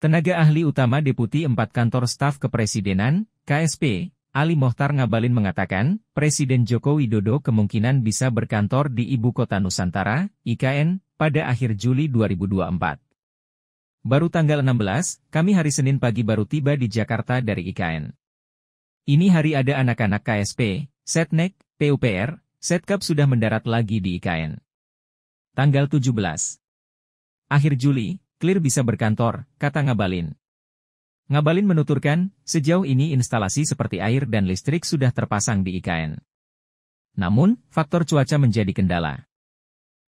Tenaga ahli utama Deputi Empat Kantor Staf Kepresidenan, KSP, Ali Mohtar Ngabalin mengatakan, Presiden Joko Widodo kemungkinan bisa berkantor di Ibu Kota Nusantara, IKN, pada akhir Juli 2024. Baru tanggal 16, kami hari Senin pagi baru tiba di Jakarta dari IKN. Ini hari ada anak-anak KSP, Setnek, PUPR, Setkap sudah mendarat lagi di IKN. Tanggal 17. Akhir Juli, Clear bisa berkantor, kata Ngabalin. Ngabalin menuturkan, sejauh ini instalasi seperti air dan listrik sudah terpasang di IKN. Namun, faktor cuaca menjadi kendala.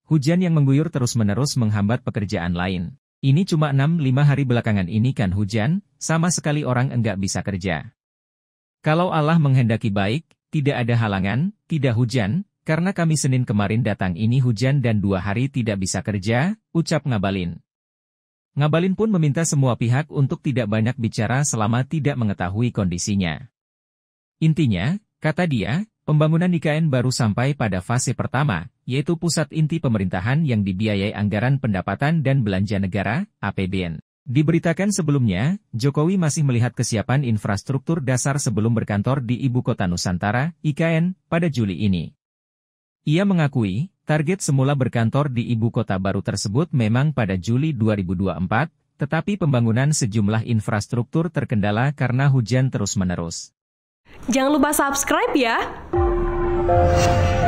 Hujan yang mengguyur terus-menerus menghambat pekerjaan lain. Ini cuma 6-5 hari belakangan ini kan hujan, sama sekali orang enggak bisa kerja. Kalau Allah menghendaki baik, tidak ada halangan, tidak hujan, karena kami Senin kemarin datang ini hujan dan dua hari tidak bisa kerja, ucap Ngabalin. Ngabalin pun meminta semua pihak untuk tidak banyak bicara selama tidak mengetahui kondisinya. Intinya, kata dia, pembangunan IKN baru sampai pada fase pertama, yaitu pusat inti pemerintahan yang dibiayai anggaran pendapatan dan belanja negara, APBN. Diberitakan sebelumnya, Jokowi masih melihat kesiapan infrastruktur dasar sebelum berkantor di Ibu Kota Nusantara, IKN, pada Juli ini. Ia mengakui, Target semula berkantor di ibu kota baru tersebut memang pada Juli 2024, tetapi pembangunan sejumlah infrastruktur terkendala karena hujan terus-menerus. Jangan lupa subscribe ya!